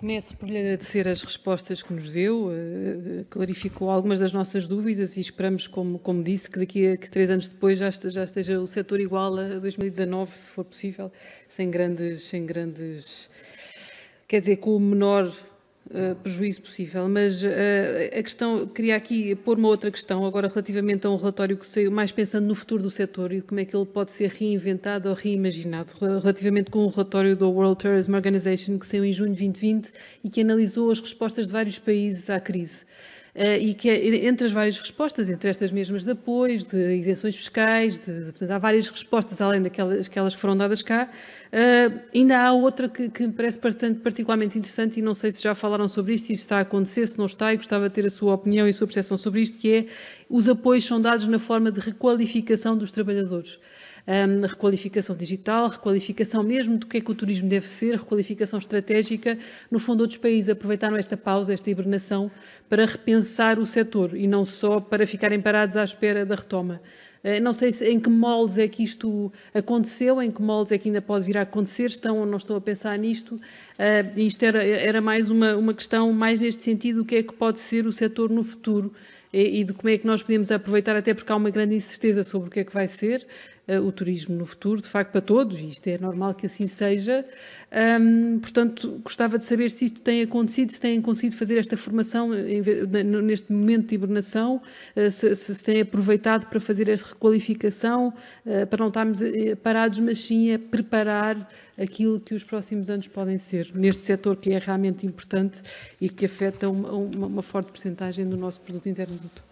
Começo por lhe agradecer as respostas que nos deu, eh, eh, clarificou algumas das nossas dúvidas e esperamos, como, como disse, que daqui a que três anos depois já esteja, já esteja, o setor igual a 2019, se for possível, sem grandes, sem grandes, quer dizer, com o menor eh, prejuízo possível. Mas uh, a questão, queria aqui pôr uma outra questão, agora relativamente a um relatório que saiu, mais pensando no futuro do setor e como é que ele pode ser reinventado ou reimaginado, relativamente com o um relatório do World Tourism Organization que saiu em junho de 2020 e que analisou as respostas de vários países à crise. Eh, e que é, entre as várias respostas, entre estas mesmas de apoios, de isenções fiscais, de, de, portanto, há várias respostas além daquelas aquelas que foram dadas cá, eh, ainda há outra que, que me parece bastante, particularmente interessante e não sei se já falaram sobre isto, se está a acontecer, se não está, e gostava de ter a sua opinião e a sua percepção sobre isto, que é os apoios são dados na forma de requalificação dos trabalhadores um, requalificação digital, requalificação mesmo do que é que o turismo deve ser, requalificação estratégica. No fundo, outros países aproveitaram esta pausa, esta hibernação, para repensar o setor e não só para ficarem parados à espera da retoma. Ah, não sei se, em que moldes é que isto aconteceu, em que moldes é que ainda pode vir a acontecer, estão ou não estão a pensar nisto. Uh, isto era, era mais uma, uma questão, mais neste sentido, o que é que pode ser o setor no futuro e, e de como é que nós podemos aproveitar, até porque há uma grande incerteza sobre o que é que vai ser. Eh, o turismo no futuro, de facto, para todos, e isto é normal que assim seja. Um, portanto, gostava de saber se isto tem acontecido, se têm conseguido fazer esta formação neste momento de hibernação, eh, se, se têm aproveitado para fazer esta requalificação, eh, para não estarmos parados, mas sim a preparar aquilo que os próximos anos podem ser, neste setor que é realmente importante e que afeta uma, uma, uma forte porcentagem do nosso produto interno bruto.